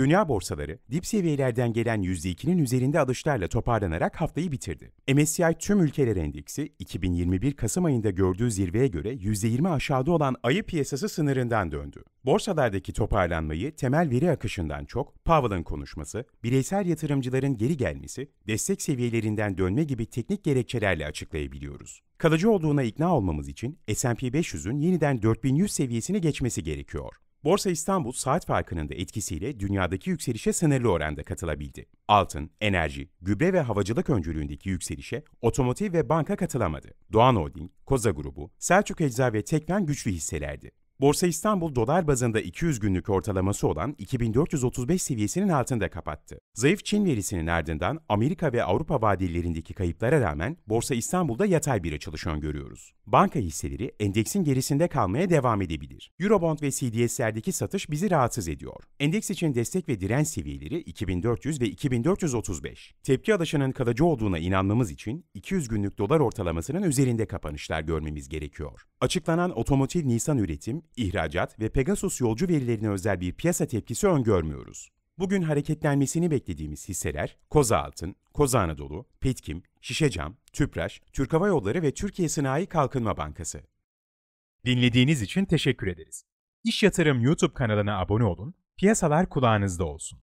Dünya borsaları dip seviyelerden gelen %2'nin üzerinde alışlarla toparlanarak haftayı bitirdi. MSCI tüm ülkeler endeksi 2021 Kasım ayında gördüğü zirveye göre %20 aşağıda olan ayı piyasası sınırından döndü. Borsalardaki toparlanmayı temel veri akışından çok Powell'ın konuşması, bireysel yatırımcıların geri gelmesi, destek seviyelerinden dönme gibi teknik gerekçelerle açıklayabiliyoruz. Kalıcı olduğuna ikna olmamız için S&P 500'ün yeniden 4100 seviyesini geçmesi gerekiyor. Borsa İstanbul saat farkının da etkisiyle dünyadaki yükselişe sınırlı oranda katılabildi. Altın, enerji, gübre ve havacılık öncülüğündeki yükselişe otomotiv ve banka katılamadı. Doğan Holding, Koza Grubu, Selçuk Ecza ve Tekfen güçlü hisselerdi. Borsa İstanbul dolar bazında 200 günlük ortalaması olan 2435 seviyesinin altında kapattı. Zayıf Çin verisinin ardından Amerika ve Avrupa vadelerindeki kayıplara rağmen Borsa İstanbul'da yatay bir açılış öngörüyoruz. Banka hisseleri endeksin gerisinde kalmaya devam edebilir. Eurobond ve CDS'lerdeki satış bizi rahatsız ediyor. Endeks için destek ve direnç seviyeleri 2400 ve 2435. Tepki adaşının kalıcı olduğuna inanmamız için 200 günlük dolar ortalamasının üzerinde kapanışlar görmemiz gerekiyor. Açıklanan otomotiv Nisan üretim ihracat ve Pegasus yolcu verilerine özel bir piyasa tepkisi öngörmüyoruz. Bugün hareketlenmesini beklediğimiz hisseler Koza Altın, Koza Anadolu, Petkim, Şişecam, Tüpraş, Türk Hava Yolları ve Türkiye Sınai Kalkınma Bankası. Dinlediğiniz için teşekkür ederiz. İş Yatırım YouTube kanalına abone olun, piyasalar kulağınızda olsun.